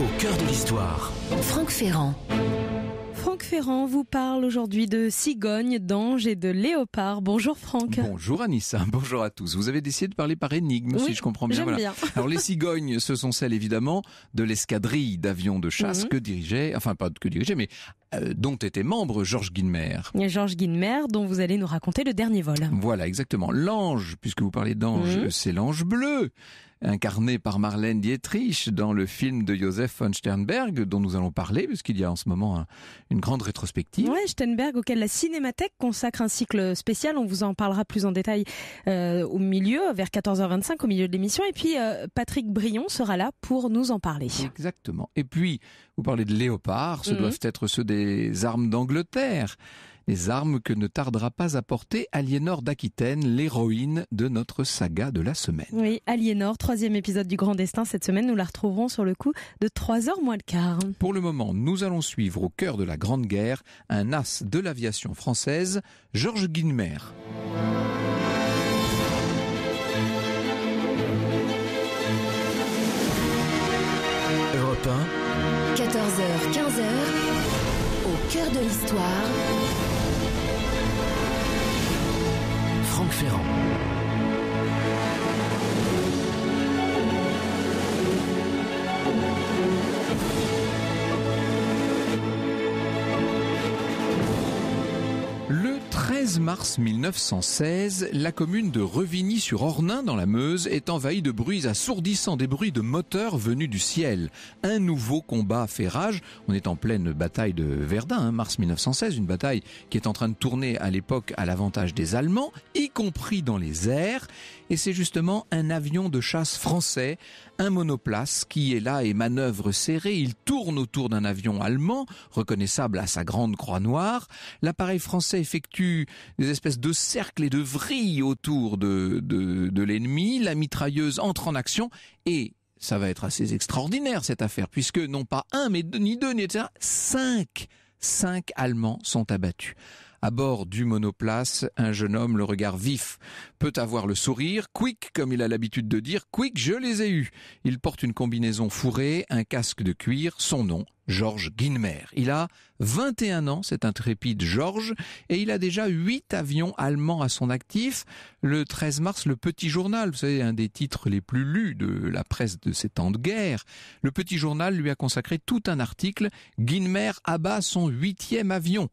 au cœur de l'histoire. Franck Ferrand. Franck Ferrand vous parle aujourd'hui de cigogne, d'ange et de léopard. Bonjour Franck. Bonjour Anissa, bonjour à tous. Vous avez décidé de parler par énigme, si je comprends bien. Alors les cigognes, ce sont celles évidemment de l'escadrille d'avions de chasse mhm. que dirigeait, enfin pas que dirigeait, mais euh, dont était membre Georges Guinmer. Georges Guinmer, dont vous allez nous raconter le dernier vol. Voilà, exactement. L'ange, puisque vous parlez d'ange, mhm. c'est l'ange bleu incarné par Marlène Dietrich dans le film de Joseph von Sternberg dont nous allons parler puisqu'il y a en ce moment une grande rétrospective. Oui, Sternberg auquel la Cinémathèque consacre un cycle spécial, on vous en parlera plus en détail euh, au milieu, vers 14h25 au milieu de l'émission et puis euh, Patrick Brion sera là pour nous en parler. Exactement. Et puis, vous parlez de léopard ce mhm. doivent être ceux des armes d'Angleterre les armes que ne tardera pas à porter Aliénor d'Aquitaine, l'héroïne de notre saga de la semaine. Oui, Aliénor, troisième épisode du Grand Destin cette semaine, nous la retrouverons sur le coup de 3h moins le quart. Pour le moment, nous allons suivre au cœur de la Grande Guerre un as de l'aviation française, Georges Guinemer. 14h, 15h, au cœur de l'histoire. Franck Ferrand. 16 mars 1916, la commune de Revigny-sur-Ornain dans la Meuse est envahie de bruits assourdissants, des bruits de moteurs venus du ciel. Un nouveau combat fait rage. On est en pleine bataille de Verdun, hein, mars 1916, une bataille qui est en train de tourner à l'époque à l'avantage des Allemands, y compris dans les airs. Et c'est justement un avion de chasse français, un monoplace qui est là et manœuvre serrée, Il tourne autour d'un avion allemand, reconnaissable à sa grande croix noire. L'appareil français effectue des espèces de cercles et de vrilles autour de, de, l'ennemi. La mitrailleuse entre en action et ça va être assez extraordinaire cette affaire, puisque non pas un, mais ni deux, ni etc., cinq, cinq Allemands sont abattus. À bord du monoplace, un jeune homme, le regard vif, peut avoir le sourire. Quick, comme il a l'habitude de dire, Quick, je les ai eus. Il porte une combinaison fourrée, un casque de cuir, son nom, Georges Guinmer. Il a 21 ans, cet intrépide Georges, et il a déjà huit avions allemands à son actif. Le 13 mars, le Petit Journal, vous savez, un des titres les plus lus de la presse de ces temps de guerre, le Petit Journal lui a consacré tout un article. Guinmer abat son huitième avion.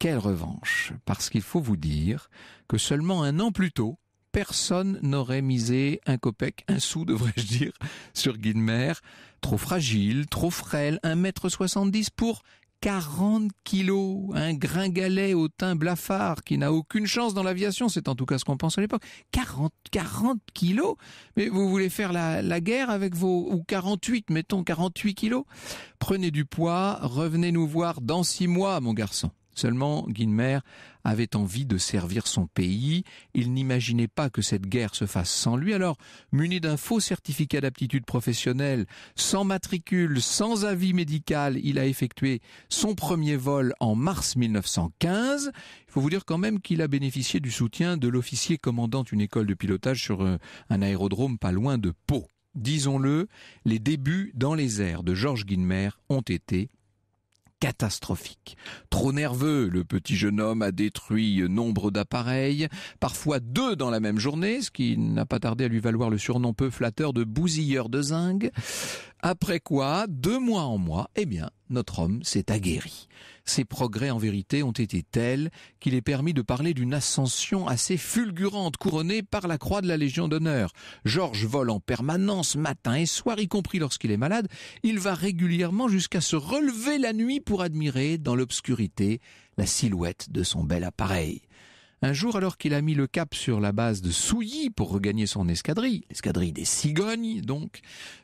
Quelle revanche Parce qu'il faut vous dire que seulement un an plus tôt, personne n'aurait misé un copec, un sou devrais-je dire, sur Mer. trop fragile, trop frêle, 1 soixante-dix pour 40 kilos, un gringalet au teint blafard qui n'a aucune chance dans l'aviation, c'est en tout cas ce qu'on pense à l'époque. 40, kilos Mais vous voulez faire la, guerre avec vos... ou quarante-huit, mettons, 48 kilos Prenez du poids, revenez nous voir dans six mois, mon garçon. Seulement, guinmer avait envie de servir son pays. Il n'imaginait pas que cette guerre se fasse sans lui. Alors, muni d'un faux certificat d'aptitude professionnelle, sans matricule, sans avis médical, il a effectué son premier vol en mars 1915. Il faut vous dire quand même qu'il a bénéficié du soutien de l'officier commandant une école de pilotage sur euh, un aérodrome pas loin de Pau. Disons-le, les débuts dans les airs de Georges Guinmer ont été catastrophique. Trop nerveux, le petit jeune homme a détruit nombre d'appareils, parfois deux dans la même journée, ce qui n'a pas tardé à lui valoir le surnom peu flatteur de bousilleur de zinc. Après quoi, deux mois en mois, eh bien, notre homme s'est aguerri. Ses progrès en vérité ont été tels qu'il est permis de parler d'une ascension assez fulgurante couronnée par la croix de la Légion d'honneur. Georges vole en permanence matin et soir, y compris lorsqu'il est malade. Il va régulièrement jusqu'à se relever la nuit pour admirer dans l'obscurité la silhouette de son bel appareil. Un jour, alors qu'il a mis le cap sur la base de Souilly pour regagner son escadrille, l'escadrille des cigognes donc,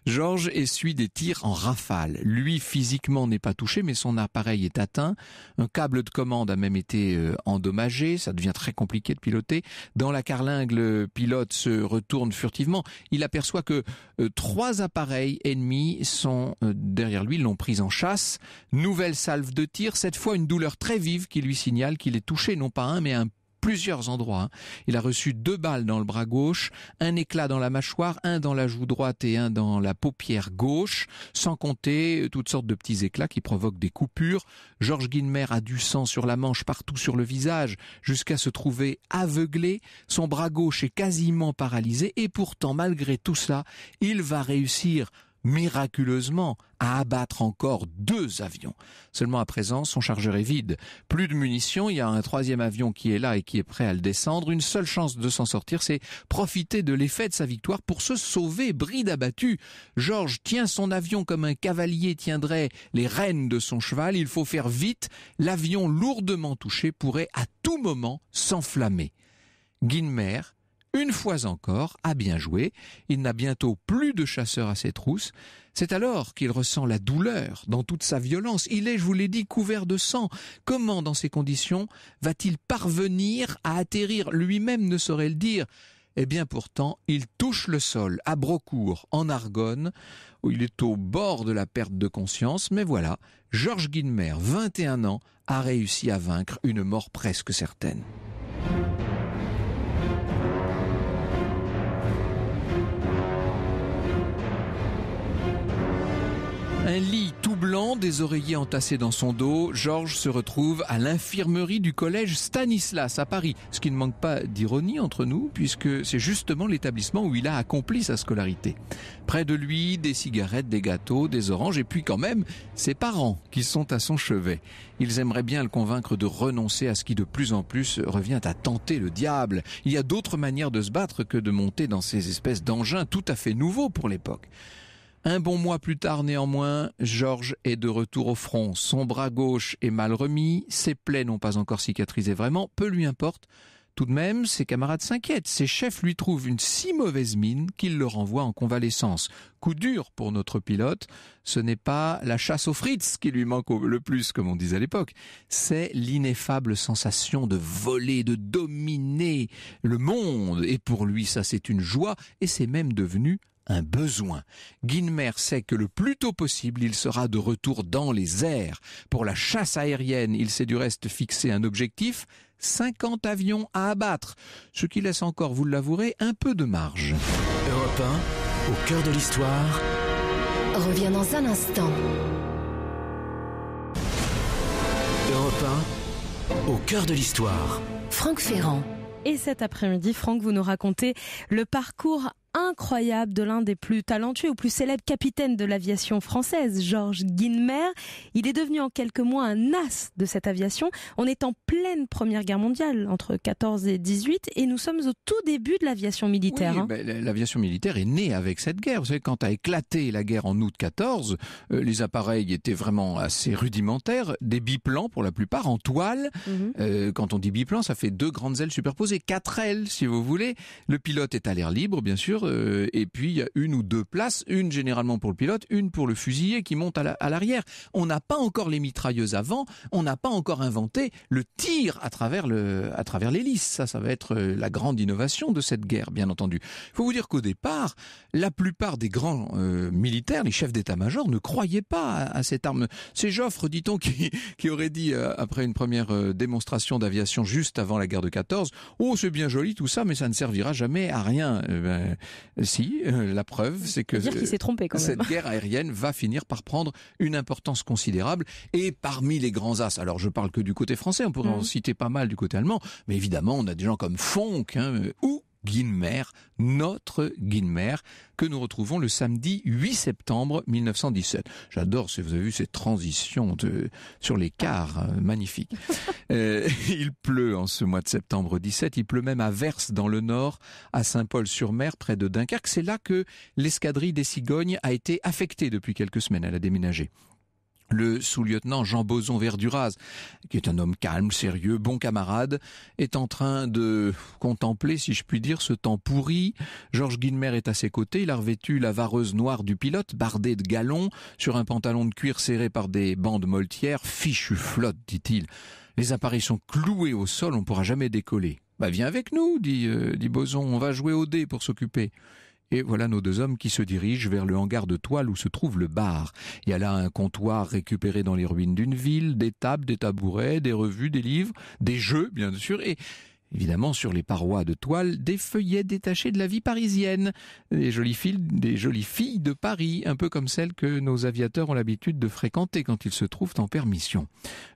Georges essuie des tirs en rafale. Lui, physiquement, n'est pas touché, mais son appareil est atteint. Un câble de commande a même été euh, endommagé, ça devient très compliqué de piloter. Dans la carlingue, le pilote se retourne furtivement. Il aperçoit que euh, trois appareils ennemis sont euh, derrière lui, l'ont pris en chasse. Nouvelle salve de tir, cette fois une douleur très vive qui lui signale qu'il est touché non pas un mais un plusieurs endroits. Hein. Il a reçu deux balles dans le bras gauche, un éclat dans la mâchoire, un dans la joue droite et un dans la paupière gauche, sans compter euh, toutes sortes de petits éclats qui provoquent des coupures. Georges Guinmer a du sang sur la manche, partout sur le visage, jusqu'à se trouver aveuglé. Son bras gauche est quasiment paralysé et pourtant, malgré tout cela il va réussir miraculeusement à abattre encore deux avions. Seulement à présent, son chargeur est vide. Plus de munitions, il y a un troisième avion qui est là et qui est prêt à le descendre. Une seule chance de s'en sortir, c'est profiter de l'effet de sa victoire pour se sauver, bride abattue. Georges tient son avion comme un cavalier tiendrait les rênes de son cheval. Il faut faire vite. L'avion lourdement touché pourrait à tout moment s'enflammer. Guinmer une fois encore, a bien joué, il n'a bientôt plus de chasseurs à ses trousses, c'est alors qu'il ressent la douleur dans toute sa violence, il est, je vous l'ai dit, couvert de sang, comment dans ces conditions va-t-il parvenir à atterrir, lui-même ne saurait le dire, eh bien pourtant, il touche le sol à Brocourt, en Argonne, où il est au bord de la perte de conscience, mais voilà, Georges Guinmer, 21 ans, a réussi à vaincre une mort presque certaine. Un lit tout blanc, des oreillers entassés dans son dos, Georges se retrouve à l'infirmerie du collège Stanislas à Paris. Ce qui ne manque pas d'ironie entre nous, puisque c'est justement l'établissement où il a accompli sa scolarité. Près de lui, des cigarettes, des gâteaux, des oranges, et puis quand même, ses parents qui sont à son chevet. Ils aimeraient bien le convaincre de renoncer à ce qui de plus en plus revient à tenter le diable. Il y a d'autres manières de se battre que de monter dans ces espèces d'engins tout à fait nouveaux pour l'époque. Un bon mois plus tard néanmoins, Georges est de retour au front. Son bras gauche est mal remis, ses plaies n'ont pas encore cicatrisé vraiment, peu lui importe. Tout de même, ses camarades s'inquiètent. Ses chefs lui trouvent une si mauvaise mine qu'ils le renvoient en convalescence. Coup dur pour notre pilote. Ce n'est pas la chasse aux Fritz qui lui manque le plus, comme on disait à l'époque. C'est l'ineffable sensation de voler, de dominer le monde. Et pour lui, ça, c'est une joie. Et c'est même devenu un besoin. Guinmer sait que le plus tôt possible, il sera de retour dans les airs. Pour la chasse aérienne, il s'est du reste fixé un objectif, 50 avions à abattre, ce qui laisse encore, vous l'avouerez, un peu de marge. Europe 1, au cœur de l'histoire, Reviens dans un instant. Europe au cœur de l'histoire. Franck Ferrand. Et cet après-midi, Franck, vous nous racontez le parcours incroyable de l'un des plus talentueux ou plus célèbres capitaines de l'aviation française, Georges Guinmer. Il est devenu en quelques mois un as de cette aviation. On est en pleine Première Guerre mondiale, entre 14 et 18, et nous sommes au tout début de l'aviation militaire. Hein. l'aviation militaire est née avec cette guerre. Vous savez, quand a éclaté la guerre en août 14, euh, les appareils étaient vraiment assez rudimentaires, des biplans pour la plupart, en toile. Mhm. Euh, quand on dit biplan, ça fait deux grandes ailes superposées, quatre ailes si vous voulez. Le pilote est à l'air libre, bien sûr, euh, et puis il y a une ou deux places, une généralement pour le pilote, une pour le fusilier qui monte à l'arrière. on n'a pas encore les mitrailleuses avant, on n'a pas encore inventé le tir à travers le, à travers l'hélice. Ça, ça va être euh, la grande innovation de cette guerre, bien entendu. Il faut vous dire qu'au départ, la plupart des grands euh, militaires, les chefs d'état-major, ne croyaient pas à, cette arme. C'est Joffre, dit-on, qui, aurait dit après une première démonstration d'aviation juste avant la guerre de 14, oh c'est bien joli tout ça, mais ça ne servira jamais à rien. Eh ben, si, euh, la preuve, c'est que cette guerre aérienne va finir par prendre une importance considérable. Et parmi les grands as, alors je parle que du côté français, on pourrait mmh. en citer pas mal du côté allemand, mais évidemment, on a des gens comme Fonck hein, euh, ou Guinmer, notre Guinmer, que nous retrouvons le samedi 8 septembre 1917. J'adore, si vous avez vu cette transition de, sur les euh, magnifique. Euh, il pleut en ce mois de septembre 17, il pleut même à Verse dans le nord, à Saint-Paul-sur-Mer, près de Dunkerque. C'est là que l'escadrille des cigognes a été affectée depuis quelques semaines, elle a déménagé. Le sous-lieutenant Jean Boson Verduraz, qui est un homme calme, sérieux, bon camarade, est en train de contempler, si je puis dire, ce temps pourri. Georges Guilmer est à ses côtés, il a revêtu la vareuse noire du pilote, bardée de galons, sur un pantalon de cuir serré par des bandes moltières. Fichu flotte, dit-il. Les appareils sont cloués au sol, on ne pourra jamais décoller. Bah viens avec nous, dit, euh, dit Boson, on va jouer au dé pour s'occuper. Et voilà nos deux hommes qui se dirigent vers le hangar de toile où se trouve le bar. Il y a là un comptoir récupéré dans les ruines d'une ville, des tables, des tabourets, des revues, des livres, des jeux, bien sûr, et évidemment sur les parois de toile des feuillets détachés de la vie parisienne, des jolies, filles, des jolies filles de Paris, un peu comme celles que nos aviateurs ont l'habitude de fréquenter quand ils se trouvent en permission.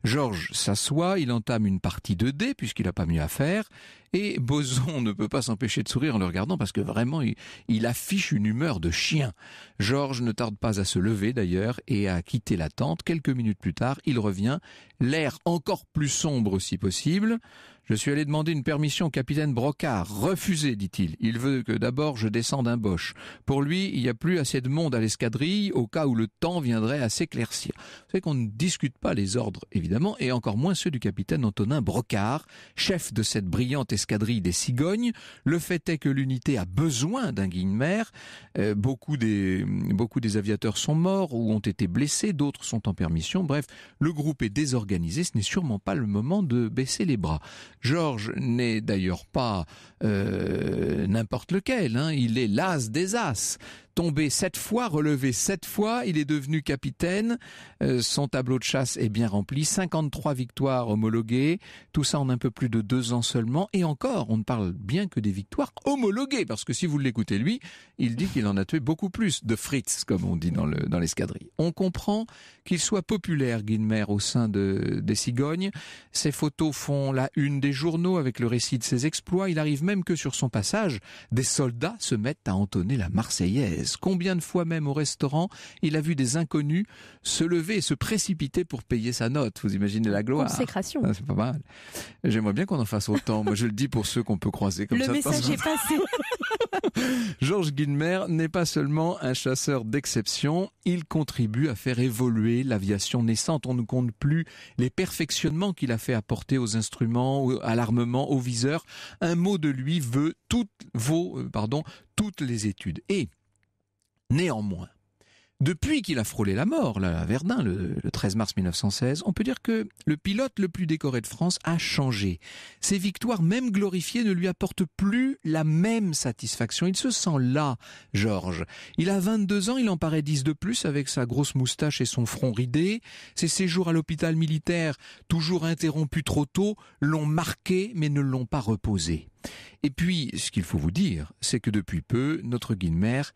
Georges s'assoit, il entame une partie de dés puisqu'il n'a pas mieux à faire, et Boson ne peut pas s'empêcher de sourire en le regardant parce que vraiment il, il affiche une humeur de chien. Georges ne tarde pas à se lever d'ailleurs et à quitter la tente. Quelques minutes plus tard, il revient, l'air encore plus sombre si possible. Je suis allé demander une permission au capitaine Brocard. Refusé, dit-il. Il veut que d'abord je descende un boche. Pour lui, il n'y a plus assez de monde à l'escadrille au cas où le temps viendrait à s'éclaircir. C'est qu'on ne discute pas les ordres, évidemment, et encore moins ceux du capitaine Antonin Brocard, chef de cette brillante escadrille des cigognes. Le fait est que l'unité a besoin d'un Guinmer. Euh, beaucoup, des, beaucoup des aviateurs sont morts ou ont été blessés, d'autres sont en permission. Bref, le groupe est désorganisé. Ce n'est sûrement pas le moment de baisser les bras. Georges n'est d'ailleurs pas euh, n'importe lequel, hein. il est l'as des as tombé sept fois, relevé sept fois. Il est devenu capitaine. Euh, son tableau de chasse est bien rempli. 53 victoires homologuées. Tout ça en un peu plus de deux ans seulement. Et encore, on ne parle bien que des victoires homologuées. Parce que si vous l'écoutez lui, il dit qu'il en a tué beaucoup plus de Fritz, comme on dit dans l'escadrille. Le, dans on comprend qu'il soit populaire, Guilmer, au sein de, des cigognes. Ses photos font la une des journaux avec le récit de ses exploits. Il arrive même que sur son passage, des soldats se mettent à entonner la Marseillaise. Combien de fois même au restaurant, il a vu des inconnus se lever et se précipiter pour payer sa note. Vous imaginez la gloire. Consécration. Ah, c'est pas mal. J'aimerais bien qu'on en fasse autant. Moi, je le dis pour ceux qu'on peut croiser comme le ça. Le message est passé. Georges Guilmer n'est pas seulement un chasseur d'exception, il contribue à faire évoluer l'aviation naissante. On ne compte plus les perfectionnements qu'il a fait apporter aux instruments, à l'armement, aux viseurs. Un mot de lui veut toutes vos, euh, pardon, toutes les études. Et Néanmoins, depuis qu'il a frôlé la mort, là, à Verdun, le, 13 mars 1916, on peut dire que le pilote le plus décoré de France a changé. Ses victoires, même glorifiées, ne lui apportent plus la même satisfaction. Il se sent là, Georges. Il a 22 ans, il en paraît 10 de plus avec sa grosse moustache et son front ridé. Ses séjours à l'hôpital militaire, toujours interrompus trop tôt, l'ont marqué mais ne l'ont pas reposé. Et puis, ce qu'il faut vous dire, c'est que depuis peu, notre Guillemère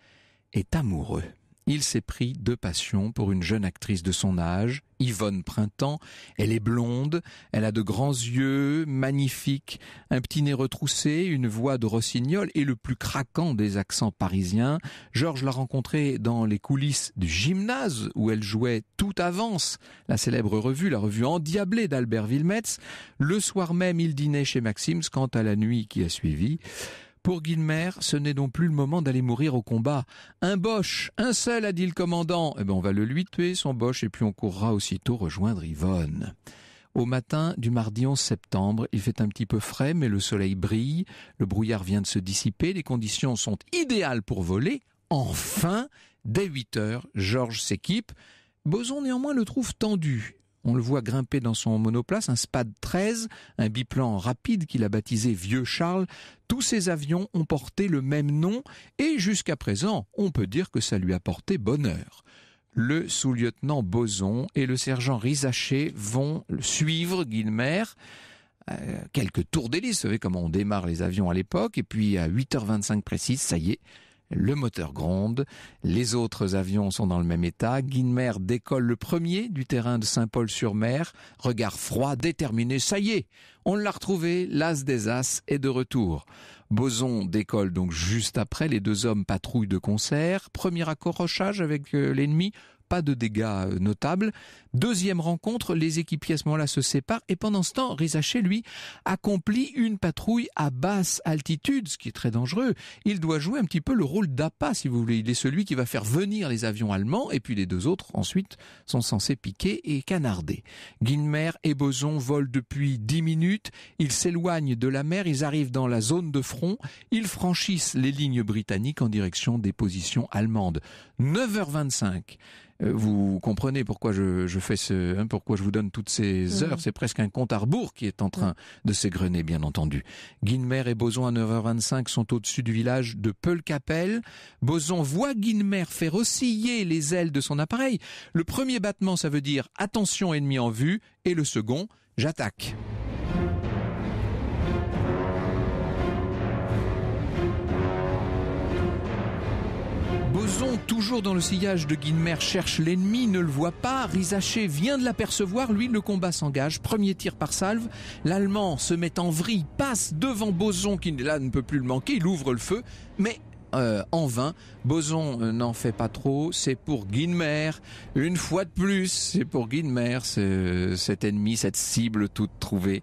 est amoureux. Il s'est pris de passion pour une jeune actrice de son âge, Yvonne Printemps. Elle est blonde, elle a de grands yeux, magnifiques, un petit nez retroussé, une voix de rossignol et le plus craquant des accents parisiens. Georges l'a rencontrée dans les coulisses du gymnase où elle jouait Tout avance, la célèbre revue, la revue endiablée d'Albert Villemetz. Le soir même, il dînait chez Maxims quant à la nuit qui a suivi. Pour Guilmer, ce n'est donc plus le moment d'aller mourir au combat. Un boche, un seul, a dit le commandant. Eh ben, on va le lui tuer, son boche, et puis on courra aussitôt rejoindre Yvonne. Au matin du mardi 11 septembre, il fait un petit peu frais, mais le soleil brille, le brouillard vient de se dissiper, les conditions sont idéales pour voler. Enfin, dès 8 heures, Georges s'équipe. Boson néanmoins le trouve tendu. On le voit grimper dans son monoplace, un Spad 13, un biplan rapide qu'il a baptisé Vieux Charles. Tous ces avions ont porté le même nom et jusqu'à présent, on peut dire que ça lui a porté bonheur le sous-lieutenant Boson et le sergent Risaché vont suivre Guilmer. Euh, quelques tours d'hélice, vous savez comment on démarre les avions à l'époque, et puis à 8h25 précises, ça y est, le moteur gronde, les autres avions sont dans le même état, Guinmer décolle le premier du terrain de Saint-Paul-sur-Mer, regard froid, déterminé, ça y est, on l'a retrouvé, l'as des as est de retour. Boson décolle donc juste après, les deux hommes patrouillent de concert, premier accrochage avec euh, l'ennemi, pas de dégâts euh, notables, Deuxième rencontre, les équipiers à ce moment-là se séparent et pendant ce temps, Rizaché, lui, accomplit une patrouille à basse altitude, ce qui est très dangereux. Il doit jouer un petit peu le rôle d'appât, si vous voulez. Il est celui qui va faire venir les avions allemands et puis les deux autres, ensuite, sont censés piquer et canarder. Guilmer et Boson volent depuis dix minutes. Ils s'éloignent de la mer, ils arrivent dans la zone de front, ils franchissent les lignes britanniques en direction des positions allemandes. 9h25. Euh, vous comprenez pourquoi je, je Hein, pourquoi je vous donne toutes ces mhm. heures, c'est presque un compte à rebours qui est en train de s'égrener, bien entendu. Guinmer et Boson à 9h25 sont au-dessus du village de Peulcapel. Boson voit Guinmer faire osciller les ailes de son appareil. Le premier battement, ça veut dire attention ennemi en vue, et le second, j'attaque. Boson, toujours dans le sillage de Guinmer cherche l'ennemi, ne le voit pas. Risaché vient de l'apercevoir, lui le combat s'engage. Premier tir par salve, l'Allemand se met en vrille, passe devant Boson qui là ne peut plus le manquer, il ouvre le feu, mais euh, en vain. Boson euh, n'en fait pas trop, c'est pour Guinmer. Une fois de plus, c'est pour Guinmer, cet ennemi, cette cible toute trouvée.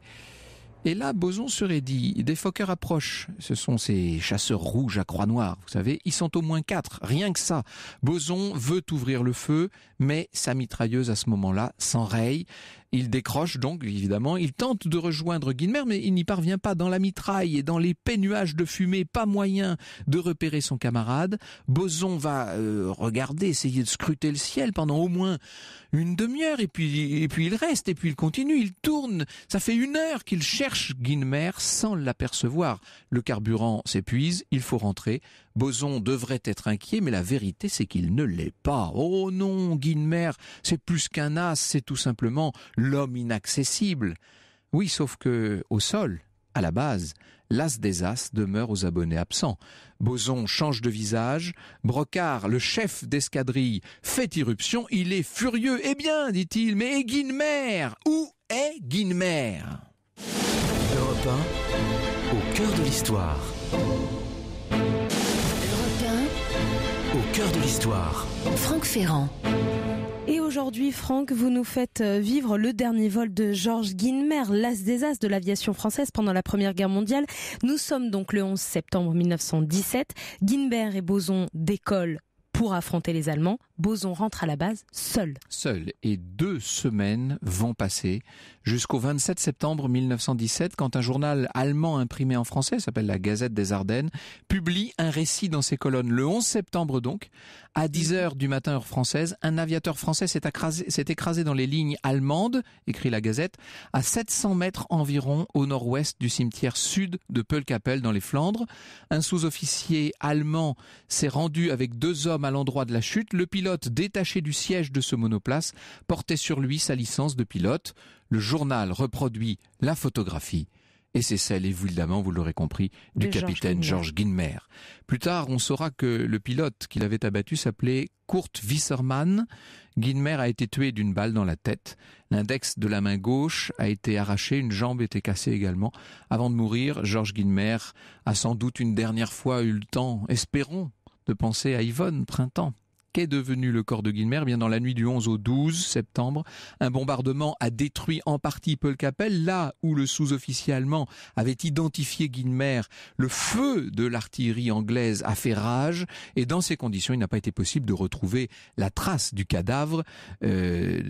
Et là, Boson serait dit, des foqueurs approchent. Ce sont ces chasseurs rouges à croix noire, vous savez. Ils sont au moins quatre, rien que ça. Boson veut ouvrir le feu, mais sa mitrailleuse à ce moment-là s'enraye. Il décroche donc, évidemment, il tente de rejoindre Guinmer, mais il n'y parvient pas dans la mitraille et dans les nuages de fumée, pas moyen de repérer son camarade. Boson va euh, regarder, essayer de scruter le ciel pendant au moins une demi-heure, et puis, et puis il reste, et puis il continue, il tourne. Ça fait une heure qu'il cherche guinmer sans l'apercevoir. Le carburant s'épuise, il faut rentrer. Boson devrait être inquiet, mais la vérité, c'est qu'il ne l'est pas. Oh non, guinmer c'est plus qu'un as, c'est tout simplement l'homme inaccessible. Oui, sauf que, au sol, à la base, l'as des as demeure aux abonnés absents. Boson change de visage, Brocard, le chef d'escadrille, fait irruption, il est furieux. Eh bien, dit-il, mais Où est Guinmer Europe 1, au cœur de l'histoire. 1, au cœur de l'histoire. Franck Ferrand. Aujourd'hui, Franck, vous nous faites euh, vivre le dernier vol de Georges Guinmer, l'as des as de l'aviation française pendant la Première Guerre mondiale. Nous sommes donc le 11 septembre 1917. Guinmer et Boson décollent pour affronter les Allemands. Boson rentre à la base seul. Seul. Et deux semaines vont passer jusqu'au 27 septembre 1917 quand un journal allemand imprimé en français, s'appelle la Gazette des Ardennes, publie un récit dans ses colonnes. Le 11 septembre donc, à 10 h du matin heure française, un aviateur français s'est écrasé, écrasé dans les lignes allemandes, écrit la Gazette, à 700 mètres environ au nord-ouest du cimetière sud de Peulkapelle dans les Flandres. Un sous-officier allemand s'est rendu avec deux hommes à l'endroit de la chute. Le pilote pilote détaché du siège de ce monoplace portait sur lui sa licence de pilote. Le journal reproduit la photographie et c'est celle, évidemment, vous l'aurez compris, du capitaine Georges Guinmer. Plus tard, on saura que le pilote qu'il avait abattu s'appelait Kurt Wissermann. Guinmer a été tué d'une balle dans la tête. L'index de la main gauche a été arraché, une jambe était cassée également. Avant de mourir, Georges Guinmer a sans doute une dernière fois eu le temps, espérons, de penser à Yvonne Printemps qu'est devenu le corps de Guilmer eh Bien dans la nuit du 11 au 12 septembre, un bombardement a détruit en partie Paul Capel, là où le sous-officier allemand avait identifié Guilmer. Le feu de l'artillerie anglaise a fait rage et dans ces conditions, il n'a pas été possible de retrouver la trace du cadavre. Euh,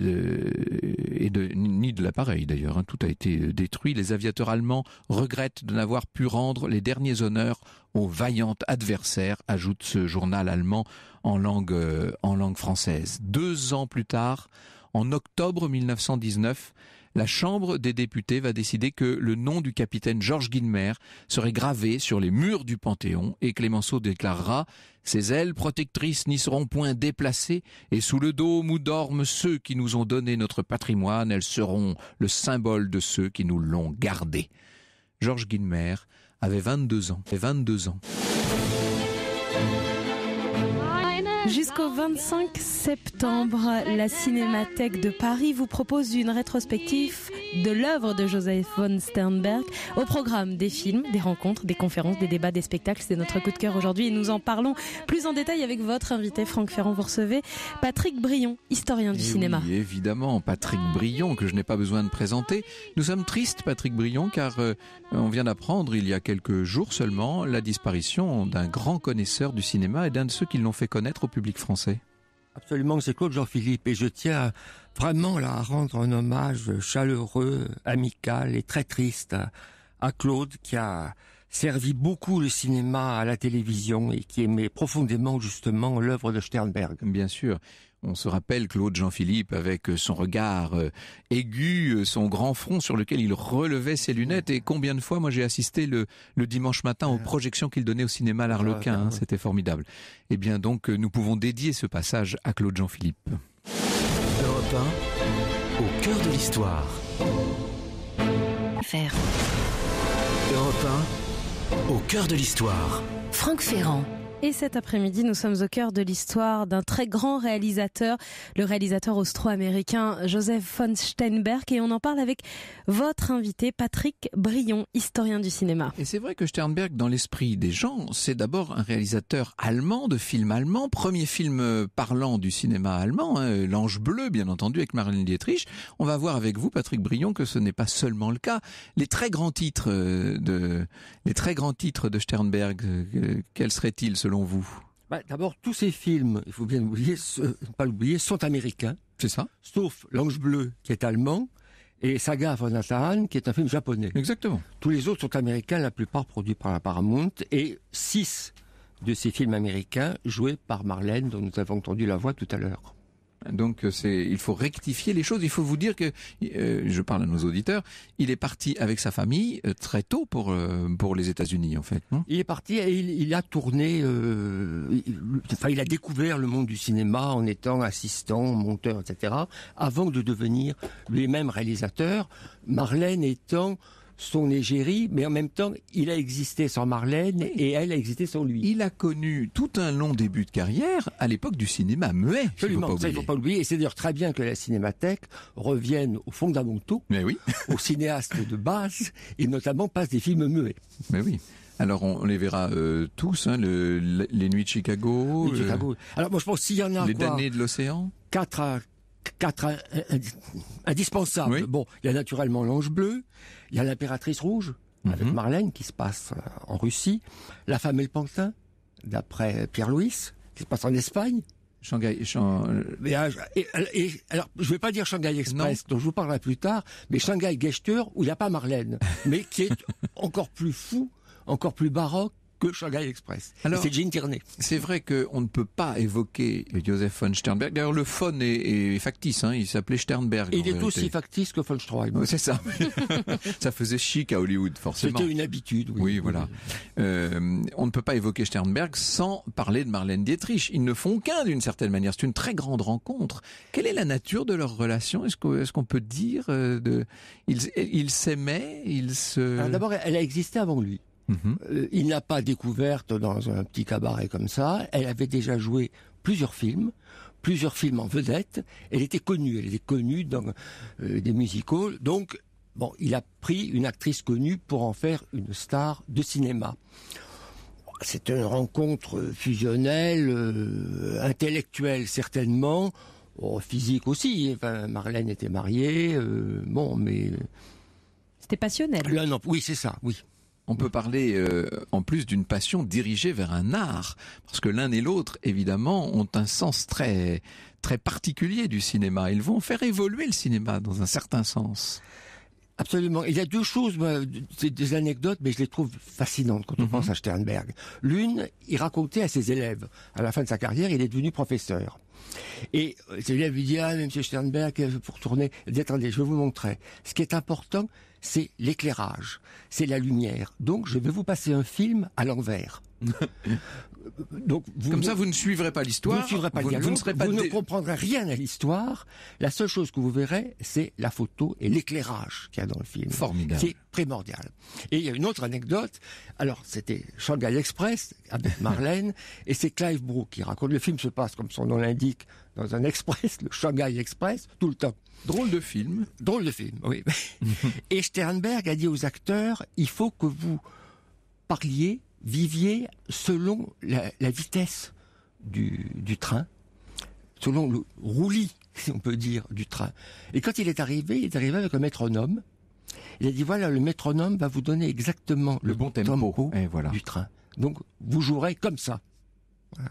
ni de l'appareil d'ailleurs. Hein. Tout a été euh, détruit. Les aviateurs allemands regrettent de n'avoir pu rendre les derniers honneurs aux vaillantes adversaires, ajoute ce journal allemand en langue, euh, en langue française. Deux ans plus tard, en octobre 1919, la Chambre des députés va décider que le nom du capitaine Georges Guilmer serait gravé sur les murs du Panthéon et Clémenceau déclarera Ces ailes protectrices n'y seront point déplacées et sous le dôme où dorment ceux qui nous ont donné notre patrimoine, elles seront le symbole de ceux qui nous l'ont gardé. Georges Guilmer avait 22 ans. 22 ans. Jusqu'au 25 septembre, la Cinémathèque de Paris vous propose une rétrospective de l'œuvre de Joseph von Sternberg au programme des films, des rencontres, des conférences, des débats, des spectacles. C'est notre coup de cœur aujourd'hui et nous en parlons plus en détail avec votre invité Franck Ferrand. Vous recevez Patrick Brion, historien du eh cinéma. évidemment, Patrick Brion que je n'ai pas besoin de présenter. Nous sommes tristes, Patrick Brion, car euh, on vient d'apprendre il y a quelques jours seulement la disparition d'un grand connaisseur du cinéma et d'un de ceux qui l'ont fait connaître au public Absolument, c'est Claude Jean-Philippe et je tiens vraiment là, à rendre un hommage chaleureux, amical et très triste à Claude qui a servi beaucoup le cinéma à la télévision et qui aimait profondément justement l'œuvre de Sternberg. Bien sûr. On se rappelle Claude Jean-Philippe avec euh, son regard euh, aigu, euh, son grand front sur lequel il relevait ses lunettes. Et combien de fois, moi, j'ai assisté le, le, dimanche matin aux projections qu'il donnait au cinéma ah, l'Arlequin. Bah hein, c'était formidable. Eh bien donc, nous pouvons dédier ce passage à Claude Jean-Philippe. au cœur de l'histoire. au cœur de l'histoire. Franck Ferrand. Et cet après-midi, nous sommes au cœur de l'histoire d'un très grand réalisateur, le réalisateur austro-américain Joseph von Steinberg. Et on en parle avec votre invité, Patrick Brion, historien du cinéma. Et c'est vrai que Sternberg, dans l'esprit des gens, c'est d'abord un réalisateur allemand, de films allemands, premier film euh, parlant du cinéma allemand, hein, euh, L'Ange Bleu, bien entendu, avec Marlene Dietrich. On va voir avec vous, Patrick Brion, que ce n'est pas seulement le cas. Les très grands titres euh, de, les très grands titres de Sternberg, quels seraient-ils selon bah, d'abord, tous ces films, il faut bien pas l'oublier, sont américains. C'est ça. Sauf L'Ange Bleu, qui est allemand, et Saga von Nathan, qui est un film japonais. Exactement. Tous les autres sont américains, la plupart produits par la Paramount, et six de ces films américains joués par Marlène, dont nous avons entendu la voix tout à l'heure. Donc euh, c'est, il faut rectifier les choses. Il faut vous dire que, euh, je parle à nos auditeurs, il est parti avec sa famille euh, très tôt pour pour les États-Unis en fait. il est parti et il, il a tourné. enfin, il a découvert le monde du cinéma en étant assistant, monteur, etc. Avant de devenir lui-même réalisateur, Marlène étant son égérie, mais en même temps, il a existé sans Marlène et elle a existé sans lui. Il a connu tout un long début de carrière à l'époque du cinéma muet. Absolument, il ne faut pas oublier. Et c'est d'ailleurs très bien que la Cinémathèque revienne aux fondamentaux, mais oui. aux cinéastes de base, et notamment passe des films muets. Mais oui. Alors on les verra euh, tous, hein, les Nuits de Chicago. Les euh, Alors moi je pense s'il y en a les de l'océan. Quatre à quatre euh, euh, indispensables. Bon, il y a naturellement l'ange bleu, il y a l'impératrice rouge mhm. avec Marlène qui se passe euh, en Russie, la femme et le pantin d'après Pierre Louis qui se passe en Espagne. Shanghai, alors, je vais pas dire Shanghai Express, dont je vous parlerai plus tard, mais Shanghai Gesture, où il n'y a pas Marlène, mais qui est encore plus fou, encore plus baroque, que Shanghai Express. C'est Jean Tierney. C'est vrai qu'on ne peut pas évoquer Joseph von Sternberg. D'ailleurs, le von est, factice. Hein. Il s'appelait Sternberg. Il est aussi factice que von Stroheim. c'est ça. ça faisait chic à Hollywood, forcément. C'était une habitude. Oui, voilà. Euh, on ne peut pas évoquer Sternberg sans parler de Marlène Dietrich. Ils ne font qu'un d'une certaine manière. C'est une très grande rencontre. Quelle est la nature de leur relation Est-ce qu'on peut dire euh, de... Ils s'aimaient, ils se... Ah, d'abord, elle a existé avant lui. Mhm. Euh, il n'a pas découverte dans un petit cabaret comme ça. Elle avait déjà joué plusieurs films, plusieurs films en vedette. Elle était connue, elle était connue dans euh, des musicaux. Donc, bon, il a pris une actrice connue pour en faire une star de cinéma. C'est une rencontre fusionnelle, euh, intellectuelle certainement, oh, physique aussi. Enfin, Marlène était mariée, bon, mais c'était passionnel. oui, c'est ça, oui. On peut parler euh, en plus d'une passion dirigée vers un art, parce que l'un et l'autre, évidemment, ont un sens très très particulier du cinéma. Ils vont faire évoluer le cinéma dans un certain sens. Absolument. Il y a deux choses, c'est des anecdotes, mais je les trouve fascinantes quand on mhm. pense à Sternberg. L'une, il racontait à ses élèves, à la fin de sa carrière, il est devenu professeur. Et euh, ses élèves lui dit « ah, monsieur Sternberg, euh, pour tourner, il dit, attendez, je vous montrer. Ce qui est important, c'est l'éclairage, c'est la lumière. Donc, je vais vous passer un film à l'envers. donc comme ça vous ne suivrez pas l'histoire. Vous ne comprendrez rien à l'histoire. La seule chose que vous verrez, c'est la photo et l'éclairage qu'il y a dans le film. Formidable. C'est primordial. Et il y a une autre anecdote. Alors c'était Shanghai Express avec Marlène et c'est Clive Brook qui raconte. Le film se passe comme son nom l'indique dans un express, le Shanghai Express, tout le temps. Drôle de film. Drôle de film, oui. et Sternberg a dit aux acteurs, il faut que vous parliez viviez selon la, vitesse du, train, selon le roulis, si on peut dire, du train. Et quand il est arrivé, il est arrivé avec un métronome. Il a dit voilà, le métronome va vous donner exactement le, bon tempo, tempo voilà. du train. Donc vous jouerez comme ça.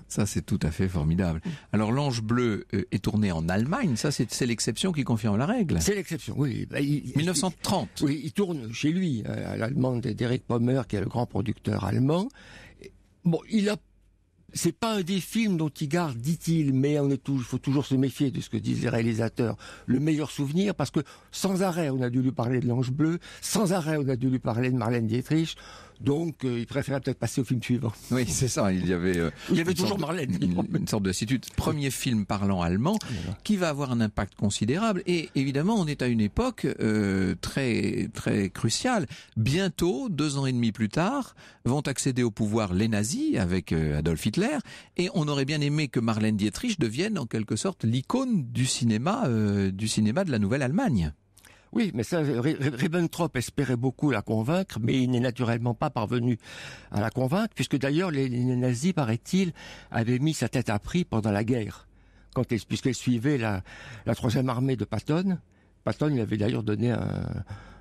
Ça, c'est tout à fait formidable. Alors, l'ange bleu euh, est tourné en Allemagne. Ça, c'est l'exception qui confirme la règle. C'est l'exception, oui. 1930. Bah, oui, il tourne chez lui, euh, à l'allemande d'Eric Pommer, qui est le grand producteur allemand. Bon, il a c'est pas un des films dont il garde, dit-il, mais on est faut toujours se méfier de ce que disent les réalisateurs. Le meilleur souvenir, parce que sans arrêt on a dû lui parler de l'Ange Bleu, sans arrêt on a dû lui parler de Marlène Dietrich. Donc, euh, il préférait peut-être passer au film suivant. Oui, c'est ça. Il y avait, euh, toujours Marlène. Une, sorte d'assitude. Premier film parlant allemand ah, qui va avoir un impact considérable. Et évidemment, on est à une époque euh, très très cruciale. Bientôt, deux ans et demi plus tard, vont accéder au pouvoir les nazis avec Adolf Hitler. Et on aurait bien aimé que Marlène Dietrich devienne en quelque sorte l'icône du cinéma du cinéma de la Nouvelle Allemagne. Oui, mais ça, Ribbentrop espérait beaucoup la convaincre, mais il n'est naturellement pas parvenu à la convaincre, puisque d'ailleurs les, nazis, paraît-il, avaient mis sa tête à prix pendant la guerre, quand puisqu'elle suivait la, troisième armée de Patton. Patton lui avait d'ailleurs donné un,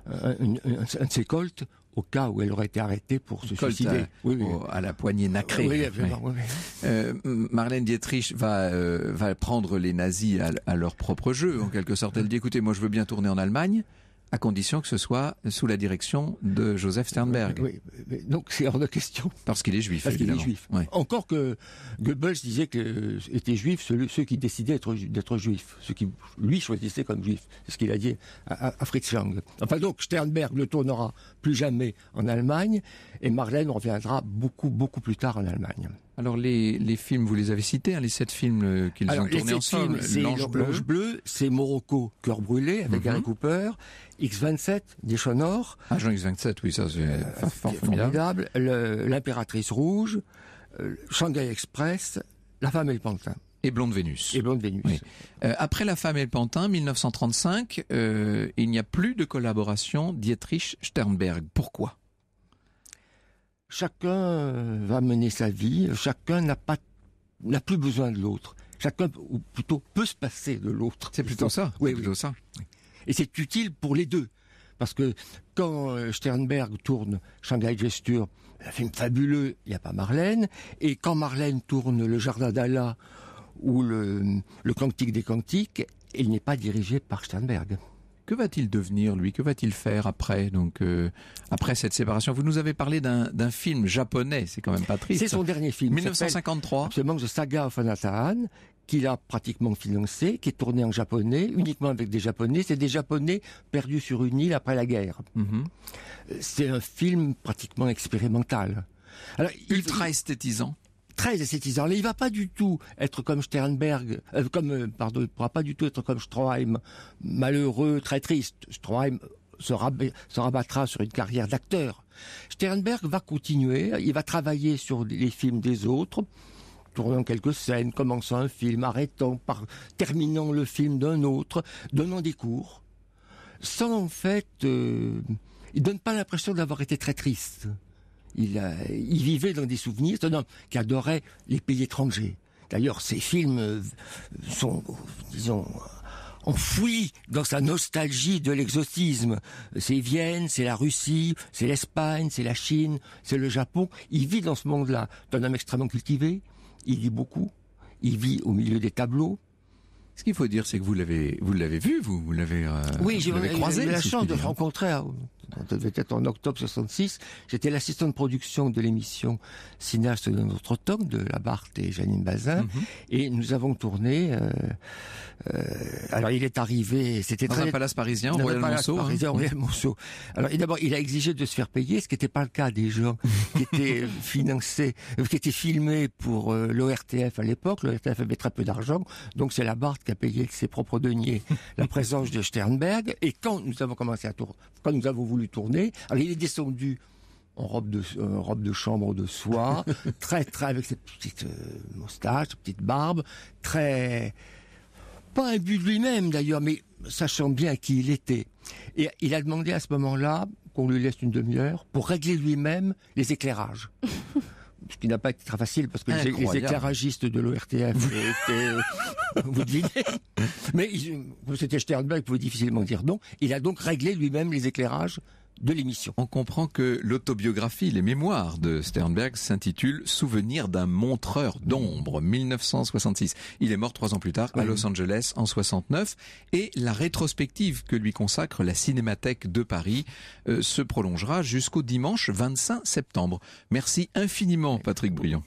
un, de ses coltes au cas où elle aurait été arrêtée pour se suicider. Euh, à, la poignée nacrée. Euh, Marlène Dietrich va, euh, va prendre les nazis à, leur propre jeu, en quelque sorte. Elle dit, écoutez, moi je veux bien tourner en Allemagne, à condition que ce soit sous la direction de Joseph Sternberg. Oui, mais donc c'est hors de question. Parce qu'il est juif. Parce est juif. Encore que Goebbels disait que euh, était juifs ceux, ceux qui décidaient d'être juifs, ceux qui lui choisissaient comme juif. C'est ce qu'il a dit à, Fritz Lang. Enfin donc Sternberg ne tournera plus jamais en Allemagne et Marlène reviendra beaucoup beaucoup plus tard en Allemagne. Alors les, les films, vous les avez cités, hein, les sept films euh, qu'ils ont tournés ensemble. L'Ange bleu, c'est Morocco, Cœur brûlé avec Gary mhm. Cooper, X27, Deschonor. Ah X27, oui ça c'est euh, formidable. L'Impératrice rouge, euh, Shanghai Express, La femme et le pantin. Et Blonde Vénus. Et Blonde Vénus. après La femme et le pantin, 1935, il n'y a plus de collaboration Dietrich-Sternberg. Pourquoi chacun euh, va mener sa vie, chacun n'a pas n'a plus besoin de l'autre. Chacun, ou plutôt, peut se passer de l'autre. C'est plutôt ça. Oui, plutôt ça. Et c'est utile pour les deux. Parce que quand euh, Sternberg tourne Shanghai Gesture, un film fabuleux, il n'y a pas Marlène. Et quand Marlène tourne Le Jardin d'Allah ou le, le Cantique des Cantiques, il n'est pas dirigé par Sternberg que va-t-il devenir lui Que va-t-il faire après Donc euh, après cette séparation, vous nous avez parlé d'un film japonais. C'est quand même pas triste. C'est son dernier film. 1953. manque de Saga of qu'il a pratiquement financé, qui est tourné en japonais, uniquement avec des japonais. C'est des japonais perdus sur une île après la guerre. Mm-hmm. C'est un film pratiquement expérimental. Alors, ultra esthétisant très ne il va pas du tout être comme Sternberg, euh, comme euh, pardon, pourra pas du tout être comme Stroheim, malheureux, très triste. Stroheim se, rabattra sur une carrière d'acteur. Sternberg va continuer, il va travailler sur les films des autres tournant quelques scènes, commençant un film, arrêtant, par, terminant le film d'un autre, donnant des cours, sans en fait, euh, il donne pas l'impression d'avoir été très triste. Euh, il, vivait dans des souvenirs. C'est homme qui adorait les pays étrangers. D'ailleurs, ses films euh, sont, disons, enfouis dans sa nostalgie de l'exotisme. C'est Vienne, c'est la Russie, c'est l'Espagne, c'est la Chine, c'est le Japon. Il vit dans ce monde-là. d'un homme extrêmement cultivé, il lit beaucoup, il vit au milieu des tableaux. Ce qu'il faut dire, c'est que vous l'avez, vous l'avez vu, vous, l'avez, euh, oui, j'ai eu la chance de le rencontrer. Ça devait être en octobre 66. J'étais l'assistant de production de l'émission Cinéaste de notre temps de la barthe et Janine Bazin, mhm. et nous avons tourné. Euh, euh, alors il est arrivé, c'était très un palace parisien, Royal hein. mhm. Monceau. Alors d'abord, il a exigé de se faire payer, ce qui n'était pas le cas des gens qui étaient financés, euh, qui étaient filmés pour l'ORTF à l'époque. L'ORTF avait très peu d'argent, donc c'est la Labarthe qui a payé de ses propres deniers la présence de Sternberg. Et quand nous avons commencé à tourner, quand nous avons voulu tourner. il est descendu en robe de, euh, robe de chambre de soie, très, très, avec cette petite moustaches, moustache, petite barbe, très, pas imbu de lui-même d'ailleurs, mais sachant bien qui il était. Et il a demandé à ce moment-là qu'on lui laisse une demi-heure pour régler lui-même les éclairages. ce qui n'a pas été très facile parce que les, éclairagistes de l'ORTF étaient, vous euh, devinez, mais euh, c'était Sternberg pouvait difficilement dire non. Il a donc réglé lui-même les éclairages de l'émission. On comprend que l'autobiographie, les mémoires de Sternberg s'intitule Souvenir d'un montreur d'ombre, 1966. Il est mort trois ans plus tard à Los Angeles en 69 et la rétrospective que lui consacre la Cinémathèque de Paris euh, se prolongera jusqu'au dimanche 25 septembre. Merci infiniment Patrick Briand.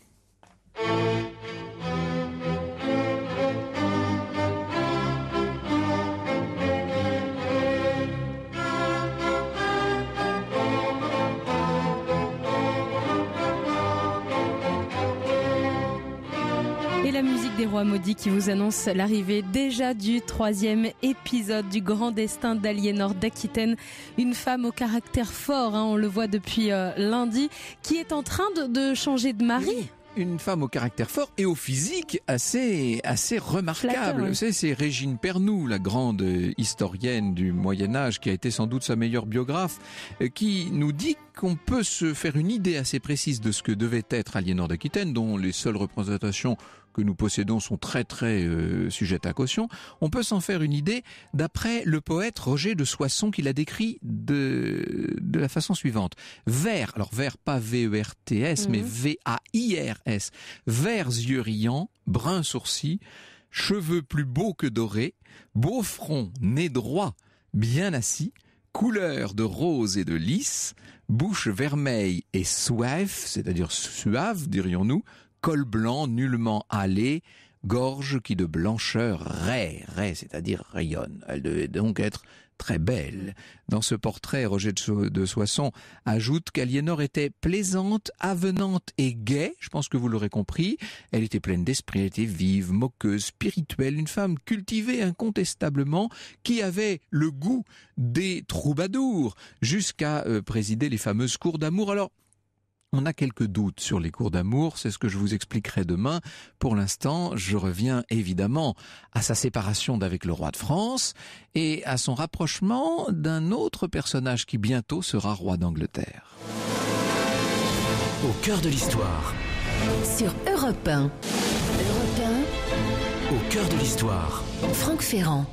la musique des rois maudits qui vous annonce l'arrivée déjà du troisième épisode du grand destin d'Aliénor d'Aquitaine, une femme au caractère fort, hein, on le voit depuis euh, lundi, qui est en train de, changer de mari. une femme au caractère fort et au physique assez assez remarquable. C'est Régine Pernoud, la grande euh, historienne du Moyen Âge, qui a été sans doute sa meilleure biographe, euh, qui nous dit qu'on peut se faire une idée assez précise de ce que devait être Aliénor d'Aquitaine, dont les seules représentations que nous possédons sont très très euh, sujettes à caution, on peut s'en faire une idée d'après le poète Roger de Soissons qui l'a décrit de, de la façon suivante. Vert, alors vert pas V-E-R-T-S, mhm. mais V-A-I-R-S, Vert yeux riants, brun sourcil cheveux plus beaux que dorés, beau front, nez droit, bien assis, couleur de rose et de lys, bouche vermeille et suave c'est-à-dire suave, dirions-nous, col blanc nullement hâlé, gorge qui de blancheur raie, raie, c'est-à-dire rayonne. Elle devait donc être très belle. Dans ce portrait, Roger de Soissons ajoute qu'Aliénor était plaisante, avenante et gaie, je pense que vous l'aurez compris. Elle était pleine d'esprit, elle était vive, moqueuse, spirituelle, une femme cultivée incontestablement, qui avait le goût des troubadours, jusqu'à euh, présider les fameuses cours d'amour. Alors, on a quelques doutes sur les cours d'amour, c'est ce que je vous expliquerai demain. Pour l'instant, je reviens évidemment à sa séparation d'avec le roi de France et à son rapprochement d'un autre personnage qui bientôt sera roi d'Angleterre. Au cœur de l'histoire. Sur Europe 1. Au cœur de l'histoire. Franck Ferrand.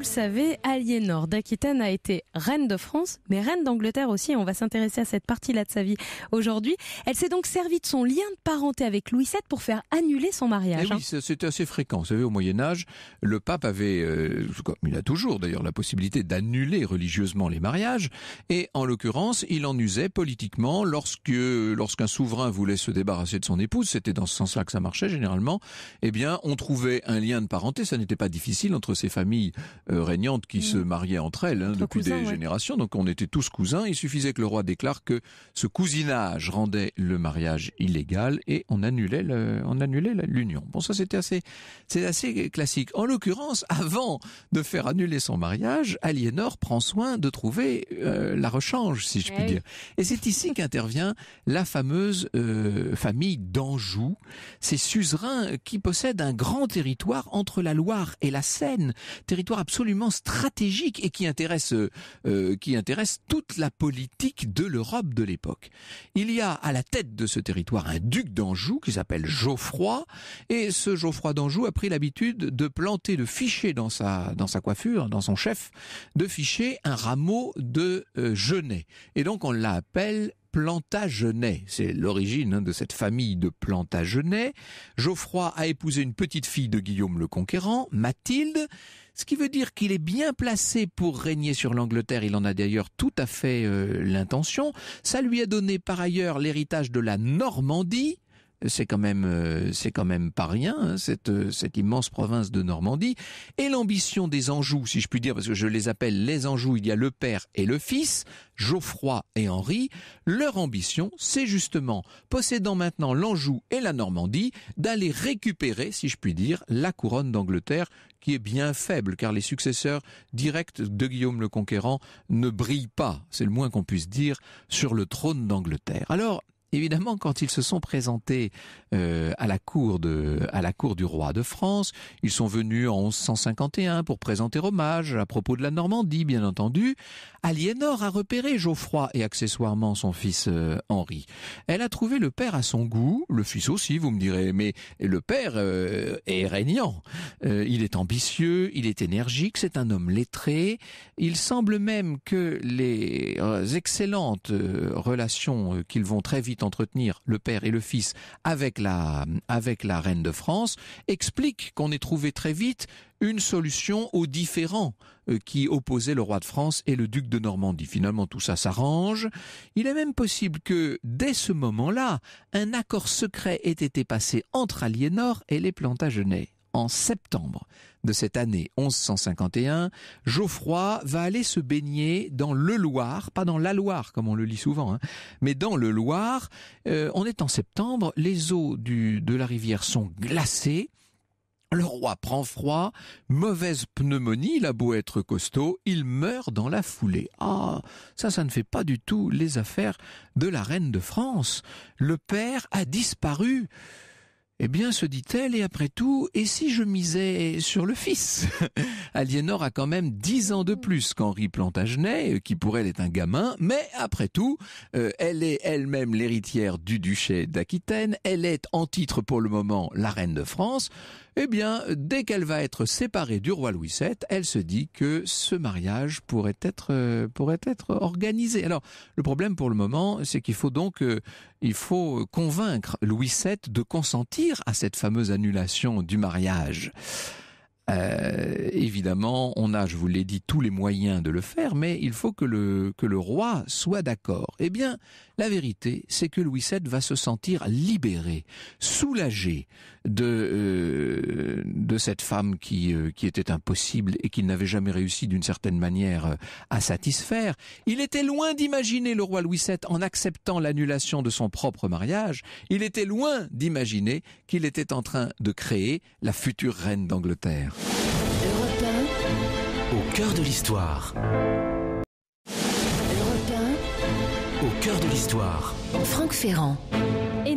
Vous le savez, Aliénor d'Aquitaine a été reine de France, mais reine d'Angleterre aussi. On va s'intéresser à cette partie-là de sa vie aujourd'hui. Elle s'est donc servie de son lien de parenté avec Louis VII pour faire annuler son mariage. Eh oui, hein. c'était assez fréquent. Vous savez, au Moyen Âge, le pape avait, euh, comme il a toujours d'ailleurs la possibilité d'annuler religieusement les mariages, et en l'occurrence, il en usait politiquement lorsque lorsqu'un souverain voulait se débarrasser de son épouse. C'était dans ce sens-là que ça marchait généralement. Eh bien, on trouvait un lien de parenté. Ça n'était pas difficile entre ces familles euh, régnante qui se mm. mariaient entre elles hein, depuis des générations. Donc on était tous cousins. Il suffisait que le roi déclare que ce cousinage rendait le mariage illégal et on annulait le, on annulait l'union. Bon, ça c'était assez, c'est assez classique. En l'occurrence, avant de faire annuler son mariage, Aliénor prend soin de trouver euh, la rechange, si je puis eh dire. Et c'est ici qu'intervient la fameuse euh, famille d'Anjou, ces suzerains qui possèdent un grand territoire entre la Loire et la Seine, territoire absolument absolument stratégique et qui intéresse, euh, euh, qui intéresse toute la politique de l'Europe de l'époque. Il y a à la tête de ce territoire un duc d'Anjou qui s'appelle Geoffroy, et ce Geoffroy d'Anjou a pris l'habitude de planter, de ficher dans sa, dans sa coiffure, dans son chef, de ficher un rameau de euh, genêt. Et donc on l'appelle Plantagenet. C'est l'origine hein, de cette famille de Plantagenet. Geoffroy a épousé une petite fille de Guillaume le Conquérant, Mathilde, ce qui veut dire qu'il est bien placé pour régner sur l'Angleterre. Il en a d'ailleurs tout à fait euh, l'intention. Ça lui a donné par ailleurs l'héritage de la Normandie, c'est quand même euh, c'est quand même pas rien hein, cette euh, cette immense province de Normandie et l'ambition des Anjou si je puis dire parce que je les appelle les Anjou il y a le père et le fils Geoffroy et Henri leur ambition c'est justement possédant maintenant l'Anjou et la Normandie d'aller récupérer si je puis dire la couronne d'Angleterre qui est bien faible car les successeurs directs de Guillaume le Conquérant ne brillent pas c'est le moins qu'on puisse dire sur le trône d'Angleterre alors Évidemment, quand ils se sont présentés euh, à la cour de, à la cour du roi de France, ils sont venus en 1151 pour présenter hommage à propos de la Normandie, bien entendu. Aliénor a repéré Geoffroy et accessoirement son fils euh, Henri. Elle a trouvé le père à son goût, le fils aussi, vous me direz, mais le père euh, est régnant. il est ambitieux, il est énergique, c'est un homme lettré. Il semble même que les excellentes relations qu'ils vont très vite entretenir le père et le fils avec la, avec la reine de France, explique qu'on ait trouvé très vite une solution aux différends euh, qui opposaient le roi de France et le duc de Normandie. Finalement, tout ça s'arrange. Il est même possible que, dès ce moment-là, un accord secret ait été passé entre Aliénor et les Plantagenets en septembre de cette année 1151, Geoffroy va aller se baigner dans le Loir, pas dans la Loire comme on le lit souvent, hein, mais dans le Loir. Euh, on est en septembre, les eaux du, de la rivière sont glacées. Le roi prend froid, mauvaise pneumonie, la a beau être costaud, il meurt dans la foulée. Ah, ça, ça ne fait pas du tout les affaires de la reine de France. Le père a disparu. Eh bien, se dit-elle, et après tout, et si je misais sur le fils Aliénor a quand même dix ans de plus qu'Henri Plantagenet, euh, qui pour elle est un gamin, mais après tout, euh, elle est elle-même l'héritière du duché d'Aquitaine, elle est en titre pour le moment la reine de France, eh bien, dès qu'elle va être séparée du roi Louis VII, elle se dit que ce mariage pourrait être, euh, pourrait être organisé. Alors, le problème pour le moment, c'est qu'il faut donc, euh, il faut convaincre Louis VII de consentir à cette fameuse annulation du mariage. Euh, évidemment, on a, je vous l'ai dit, tous les moyens de le faire, mais il faut que le, que le roi soit d'accord. Eh bien, la vérité, c'est que Louis VII va se sentir libéré, soulagé euh, de cette femme euh, qui était impossible et qu'il n'avait jamais réussi d'une certaine manière euh, à satisfaire. Il était loin d'imaginer le roi Louis VII en acceptant l'annulation de son propre mariage. Il était loin d'imaginer qu'il était en train de créer la future reine d'Angleterre. Au cœur de l'histoire. Au cœur de l'histoire. Franck Ferrand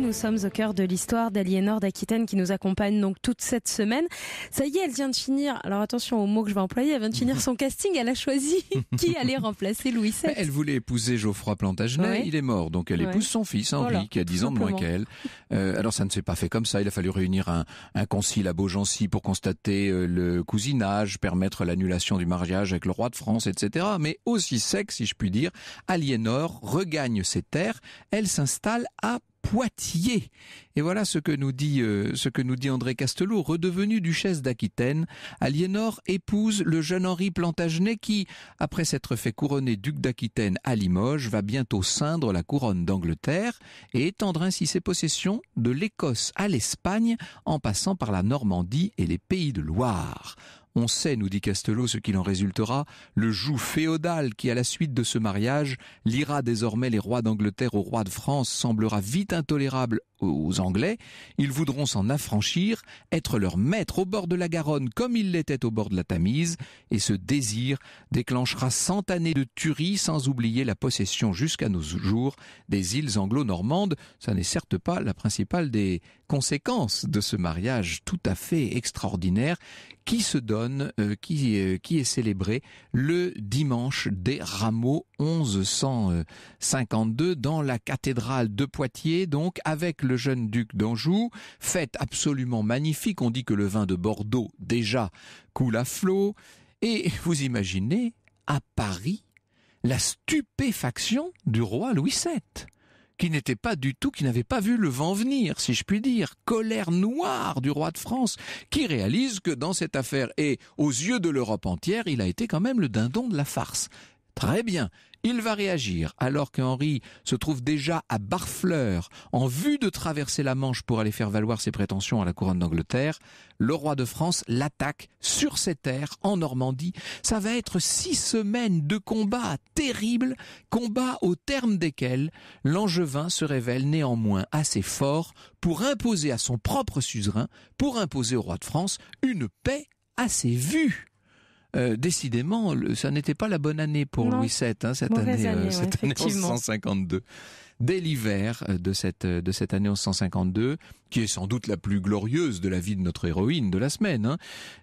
nous sommes au cœur de l'histoire d'Aliénor d'Aquitaine qui nous accompagne donc toute cette semaine. Ça y est, elle vient de finir, alors attention aux mots que je vais employer, elle vient de finir son casting, elle a choisi qui allait remplacer Louis VII. Elle voulait épouser Geoffroy Plantagenet, il est mort, donc elle épouse son fils Henri qui a 10 ans de moins qu'elle. Euh, alors ça ne s'est pas fait comme ça, il a fallu réunir un, concile à Beaugency pour constater euh, le cousinage, permettre l'annulation du mariage avec le roi de France, etc. Mais aussi sec, si je puis dire, Aliénor regagne ses terres, elle s'installe à Poitiers. Et voilà ce que nous dit, euh, ce que nous dit André Castelot, redevenu duchesse d'Aquitaine. Aliénor épouse le jeune Henri Plantagenet qui, après s'être fait couronner duc d'Aquitaine à Limoges, va bientôt ceindre la couronne d'Angleterre et étendre ainsi ses possessions de l'Écosse à l'Espagne en passant par la Normandie et les pays de Loire. On sait, nous dit Castelot, ce qu'il en résultera, le joug féodal qui, à la suite de ce mariage, lira désormais les rois d'Angleterre aux rois de France semblera vite intolérable aux Anglais, ils voudront s'en affranchir, être leur maître au bord de la Garonne comme ils l'étaient au bord de la Tamise, et ce désir déclenchera cent années de tuerie sans oublier la possession jusqu'à nos jours des îles anglo-normandes. Ça n'est certes pas la principale des conséquences de ce mariage tout à fait extraordinaire qui se donne, euh, qui, euh, qui est célébré le dimanche des Rameaux 1152 dans la cathédrale de Poitiers, donc avec le jeune duc d'Anjou, fête absolument magnifique, on dit que le vin de Bordeaux déjà coule à flot, et vous imaginez, à Paris, la stupéfaction du roi Louis VII qui n'était pas du tout, qui n'avait pas vu le vent venir, si je puis dire, colère noire du roi de France, qui réalise que dans cette affaire, et aux yeux de l'Europe entière, il a été quand même le dindon de la farce. Très bien. Il va réagir alors qu'Henri se trouve déjà à Barfleur en vue de traverser la Manche pour aller faire valoir ses prétentions à la couronne d'Angleterre. Le roi de France l'attaque sur ses terres en Normandie. Ça va être six semaines de combats terribles, combats au terme desquels l'Angevin se révèle néanmoins assez fort pour imposer à son propre suzerain, pour imposer au roi de France, une paix assez vue. Euh, décidément, ça n'était pas la bonne année pour Louis VII, hein, cette, année, 1152 euh, dès l'hiver euh, de cette, de cette année 1152, qui est sans doute la plus glorieuse de la vie de notre héroïne de la semaine. Hein,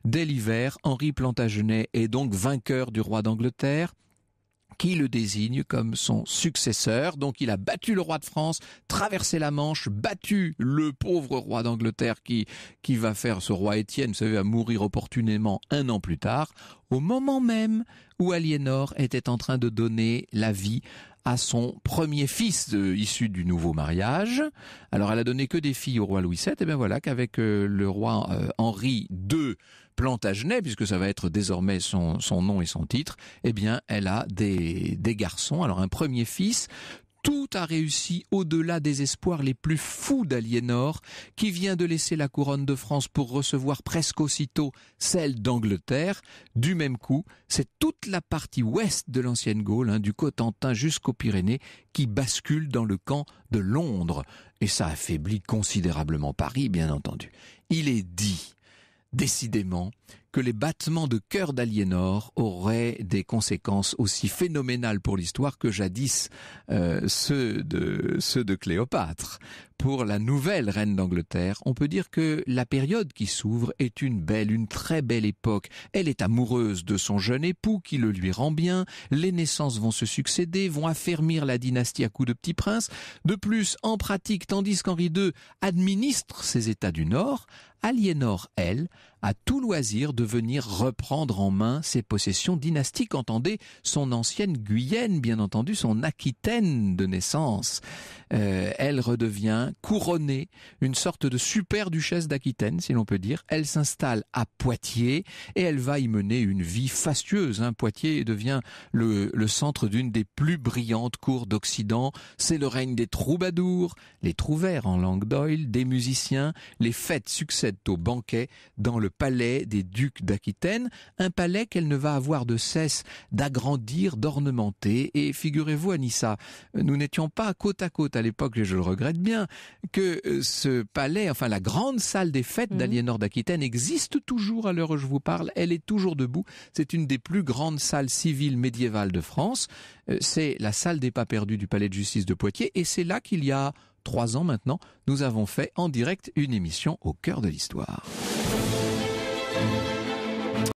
dès l'hiver, Henri Plantagenet est donc vainqueur du roi d'Angleterre, qui le désigne comme son successeur. Donc il a battu le roi de France, traversé la Manche, battu le pauvre roi d'Angleterre qui, qui va faire ce roi Étienne, vous savez, à mourir opportunément un an plus tard, au moment même où Aliénor était en train de donner la vie à son premier fils euh, issu du nouveau mariage. Alors elle a donné que des filles au roi Louis VII, et bien voilà qu'avec euh, le roi euh, Henri II, Plantagenet, puisque ça va être désormais son, nom et son titre, eh bien, elle a des, garçons. Alors, un premier fils, tout a réussi au-delà des espoirs les plus fous d'Aliénor, qui vient de laisser la couronne de France pour recevoir presque aussitôt celle d'Angleterre. Du même coup, c'est toute la partie ouest de l'ancienne Gaule, hein, du Cotentin jusqu'aux Pyrénées, qui bascule dans le camp de Londres. Et ça affaiblit considérablement Paris, bien entendu. Il est dit décidément, que les battements de cœur d'Aliénor auraient des conséquences aussi phénoménales pour l'histoire que jadis euh, ceux, de, ceux de Cléopâtre. Pour la nouvelle reine d'Angleterre, on peut dire que la période qui s'ouvre est une belle, une très belle époque. Elle est amoureuse de son jeune époux qui le lui rend bien, les naissances vont se succéder, vont affermir la dynastie à coups de petits princes. De plus, en pratique, tandis qu'Henri II administre ses États du Nord, Aliénor, elle, a tout loisir de venir reprendre en main ses possessions dynastiques, entendez son ancienne Guyenne, bien entendu, son Aquitaine de naissance. Euh, elle redevient couronnée, une sorte de super-duchesse d'Aquitaine, si l'on peut dire. Elle s'installe à Poitiers et elle va y mener une vie fastueuse. Hein. Poitiers devient le, centre d'une des plus brillantes cours d'Occident. C'est le règne des troubadours, les trouvères en langue d'oil, des musiciens. Les fêtes succèdent au banquet dans le palais des ducs d'Aquitaine, un palais qu'elle ne va avoir de cesse d'agrandir, d'ornementer. Et figurez-vous, Anissa, nous n'étions pas côte à côte à l'époque, et je le regrette bien, que euh, ce palais, enfin la grande salle des fêtes mhm. d'Aliénor d'Aquitaine existe toujours à l'heure où je vous parle. Elle est toujours debout. C'est une des plus grandes salles civiles médiévales de France. Euh, c'est la salle des pas perdus du palais de justice de Poitiers et c'est là qu'il y a trois ans maintenant, nous avons fait en direct une émission au cœur de l'histoire.